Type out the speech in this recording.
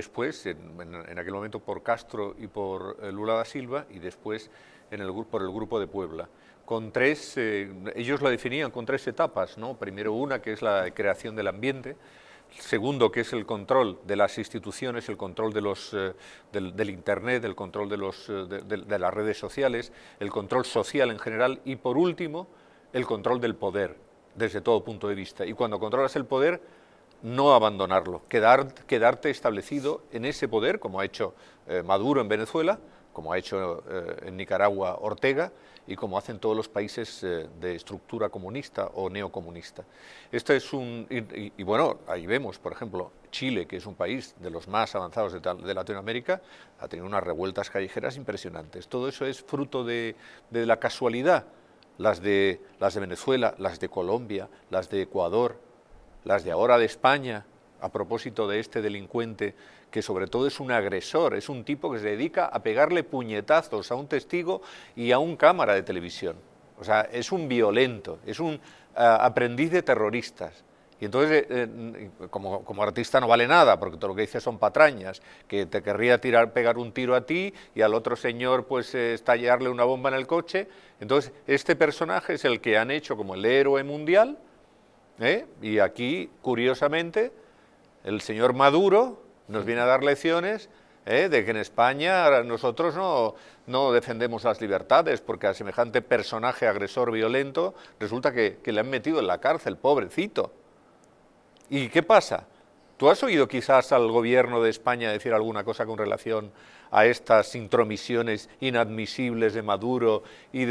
después, en, aquel momento por Castro y por eh, Lula da Silva, y después por el Grupo de Puebla. Con tres, eh, ellos la definían con tres etapas, ¿no? primero una que es la creación del ambiente, segundo que es el control de las instituciones, el control eh, del, Internet, el control de, de las redes sociales, el control social en general y por último el control del poder desde todo punto de vista. Y cuando controlas el poder, no abandonarlo, quedar, quedarte establecido en ese poder, como ha hecho eh, Maduro en Venezuela, como ha hecho eh, en Nicaragua Ortega y como hacen todos los países eh, de estructura comunista o neocomunista. Esto es un, y, bueno, ahí vemos, por ejemplo, Chile, que es un país de los más avanzados de, Latinoamérica, ha tenido unas revueltas callejeras impresionantes. Todo eso es fruto de, de la casualidad, las de, las de Venezuela, las de Colombia, las de Ecuador, las de ahora de España, a propósito de este delincuente, que sobre todo es un agresor, es un tipo que se dedica a pegarle puñetazos a un testigo y a un cámara de televisión. O sea, es un violento, es un eh, aprendiz de terroristas. Y entonces, eh, eh, como, artista no vale nada, porque todo lo que dice son patrañas, que te querría tirar, pegar un tiro a ti y al otro señor pues estallarle una bomba en el coche. Entonces, este personaje es el que han hecho como el héroe mundial, ¿Eh? Y aquí, curiosamente, el señor Maduro nos viene a dar lecciones ¿eh? de que en España nosotros no, no, defendemos las libertades, porque a semejante personaje agresor violento resulta que, que le han metido en la cárcel, pobrecito. ¿Y qué pasa? ¿Tú has oído quizás al gobierno de España decir alguna cosa con relación a estas intromisiones inadmisibles de Maduro y de